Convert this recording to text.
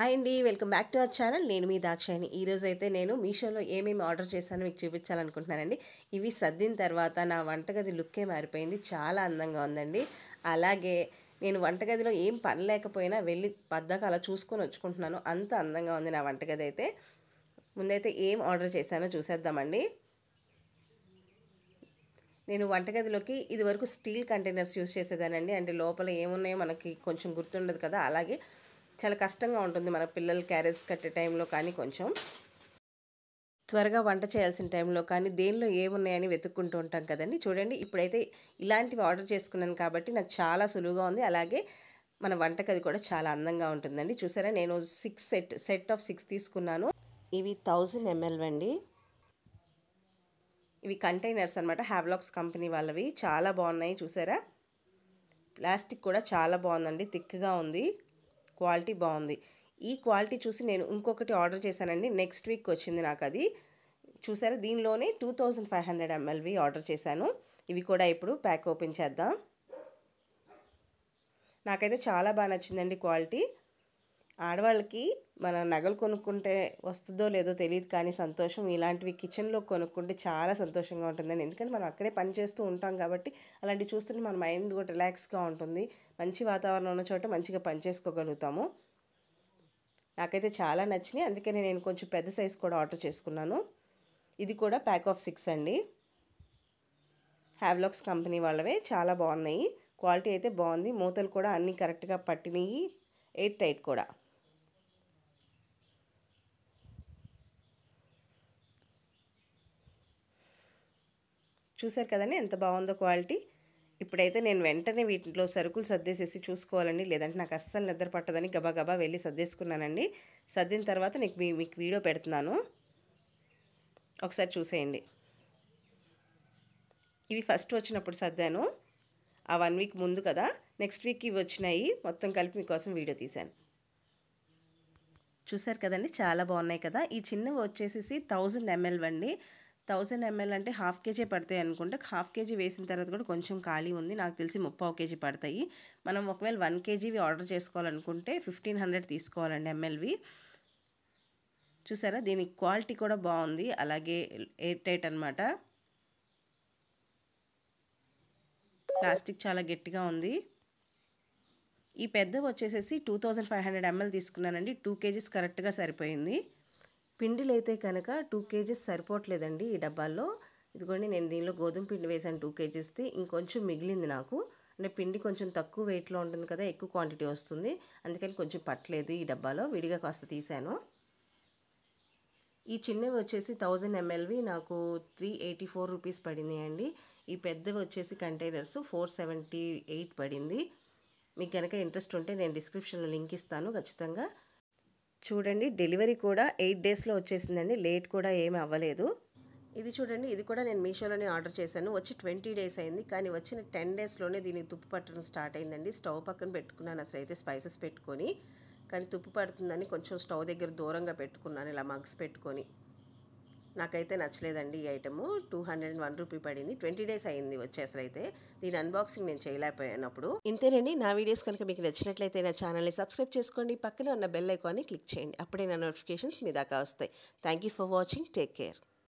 hi అండి welcome back to our channel నేను మీ దాక్షాయిని అయితే నేను మీషోలో ఏమేమి ఆర్డర్ చేశానో మీకు చూపించాలనుకుంటున్నానండి ఇవి సర్దిన తర్వాత నా వంటగది లుక్కే మారిపోయింది చాలా అందంగా ఉందండి అలాగే నేను వంటగదిలో ఏం పని లేకపోయినా వెళ్ళి పద్దాక అలా చూసుకొని వచ్చుకుంటున్నాను అంత అందంగా ఉంది నా వంటగది అయితే ముందైతే ఏం ఆర్డర్ చేశానో చూసేద్దామండి నేను వంటగదిలోకి ఇదివరకు స్టీల్ కంటైనర్స్ యూస్ చేసేదానండి అంటే లోపల ఏమున్నాయో మనకి కొంచెం గుర్తుండదు కదా అలాగే చాలా కష్టంగా ఉంటుంది మన పిల్లలు క్యారేజ్ కట్టే టైంలో కానీ కొంచెం త్వరగా వంట చేయాల్సిన టైంలో కానీ దేనిలో ఏమున్నాయని వెతుక్కుంటూ ఉంటాం కదండి చూడండి ఇప్పుడైతే ఇలాంటివి ఆర్డర్ చేసుకున్నాను కాబట్టి నాకు చాలా సులువుగా ఉంది అలాగే మన వంటకది కూడా చాలా అందంగా ఉంటుందండి చూసారా నేను six set set of six తీసుకున్నాను ఇవి థౌజండ్ ఎంఎల్ అండి ఇవి కంటైనర్స్ అనమాట హ్యావ్లాక్స్ కంపెనీ వాళ్ళవి చాలా బాగున్నాయి చూసారా ప్లాస్టిక్ కూడా చాలా బాగుందండి థిక్గా ఉంది క్వాలిటీ బాగుంది ఈ క్వాలిటీ చూసి నేను ఇంకొకటి ఆర్డర్ చేశానండి నెక్స్ట్ వీక్ వచ్చింది నాకు అది చూసారా దీనిలోనే టూ థౌజండ్ ఫైవ్ హండ్రెడ్ ఎంఎల్వి ఆర్డర్ చేశాను ఇవి కూడా ఇప్పుడు ప్యాక్ ఓపెన్ చేద్దాం నాకైతే చాలా బాగా నచ్చిందండి క్వాలిటీ ఆడవాళ్ళకి మన నగలు కొనుక్కుంటే వస్తుందో లేదో తెలియదు కానీ సంతోషం ఇలాంటివి కిచెన్లో కొనుక్కుంటే చాలా సంతోషంగా ఉంటుందని ఎందుకంటే మనం అక్కడే పని చేస్తూ ఉంటాం కాబట్టి అలాంటివి చూస్తుంటే మన మైండ్ కూడా రిలాక్స్గా ఉంటుంది మంచి వాతావరణం ఉన్న చోట మంచిగా పని చేసుకోగలుగుతాము నాకైతే చాలా నచ్చినాయి అందుకనే నేను కొంచెం పెద్ద సైజ్ కూడా ఆర్డర్ చేసుకున్నాను ఇది కూడా ప్యాక్ ఆఫ్ సిక్స్ అండి హ్యావ్లాక్స్ కంపెనీ వాళ్ళవే చాలా బాగున్నాయి క్వాలిటీ అయితే బాగుంది మూతలు కూడా అన్నీ కరెక్ట్గా పట్టినాయి ఎయిర్ టైట్ కూడా చూశారు కదండి ఎంత బాగుందో క్వాలిటీ ఇప్పుడైతే నేను వెంటనే వీటిలో సరుకులు సర్దేసేసి చూసుకోవాలండి లేదంటే నాకు అస్సలు నిద్ర పట్టదని గబా వెళ్ళి సర్దేసుకున్నానండి సర్దిన తర్వాత నీకు మీకు వీడియో పెడుతున్నాను ఒకసారి చూసేయండి ఇవి ఫస్ట్ వచ్చినప్పుడు సర్దాను ఆ వన్ వీక్ ముందు కదా నెక్స్ట్ వీక్ ఇవి వచ్చినాయి మొత్తం కలిపి మీకోసం వీడియో తీశాను చూసారు కదండి చాలా బాగున్నాయి కదా ఈ చిన్నవి వచ్చేసి థౌజండ్ ఎంఎల్ అండి థౌసండ్ ఎంఎల్ అంటే హాఫ్ కేజీ పడతాయి అనుకుంటే హాఫ్ కేజీ వేసిన తర్వాత కూడా కొంచెం ఖాళీ ఉంది నాకు తెలిసి ముప్పావు కేజీ పడతాయి మనం ఒకవేళ వన్ కేజీవి ఆర్డర్ చేసుకోవాలనుకుంటే ఫిఫ్టీన్ హండ్రెడ్ తీసుకోవాలండి ఎంఎల్వి చూసారా దీని క్వాలిటీ కూడా బాగుంది అలాగే ఎయిర్ టైట్ అనమాట ప్లాస్టిక్ చాలా గట్టిగా ఉంది ఈ పెద్దవి వచ్చేసేసి two thousand five hundred ML తీసుకున్నానండి టూ కేజీస్ కరెక్ట్గా సరిపోయింది పిండిలైతే కనుక టూ కేజీస్ సరిపోవట్లేదండి ఈ డబ్బాల్లో ఇదిగోండి నేను దీనిలో గోధుమ పిండి వేసాను టూ కేజీస్ది ఇంకొంచెం మిగిలింది నాకు అంటే పిండి కొంచెం తక్కువ వెయిట్లో ఉంటుంది కదా ఎక్కువ క్వాంటిటీ వస్తుంది అందుకని కొంచెం పట్టలేదు ఈ డబ్బాలో విడిగా కాస్త తీసాను ఈ చిన్నవి వచ్చేసి థౌజండ్ ఎంఎల్వి నాకు త్రీ ఎయిటీ ఫోర్ రూపీస్ పడింది అండి ఈ పెద్దవి వచ్చేసి కంటైనర్స్ ఫోర్ సెవెంటీ ఎయిట్ పడింది మీకు కనుక ఇంట్రెస్ట్ ఉంటే నేను డిస్క్రిప్షన్లో లింక్ ఇస్తాను ఖచ్చితంగా చూడండి డెలివరీ కూడా ఎయిట్ డేస్లో వచ్చేసిందండి లేట్ కూడా ఏమీ అవ్వలేదు ఇది చూడండి ఇది కూడా నేను మీషోలోనే ఆర్డర్ చేశాను వచ్చి ట్వంటీ డేస్ అయింది కానీ వచ్చిన టెన్ డేస్లోనే దీనికి తుప్పు పట్టడం స్టార్ట్ అయిందండి స్టవ్ పక్కన పెట్టుకున్నాను అసలు అయితే స్పైసెస్ పెట్టుకొని కానీ తుప్పు పడుతుందని కొంచెం స్టవ్ దగ్గర దూరంగా పెట్టుకున్నాను ఇలా మగ్స్ పెట్టుకొని నాకైతే నచ్చలేదండి ఈ item two hundred and one rupee పడింది ట్వంటీ డేస్ అయింది వచ్చేసరి అయితే దీని అన్బాక్సింగ్ నేను చేయలేకపోయినప్పుడు ఇంతేనండి నా వీడియోస్ కనుక మీకు నచ్చినట్లయితే నా ఛానల్ని సబ్స్క్రైబ్ చేసుకోండి పక్కన ఉన్న బెల్ ఐకాన్ని క్లిక్ చేయండి అప్పుడే నా నోటిఫికేషన్స్ మీ దాకా వస్తాయి thank for watching take care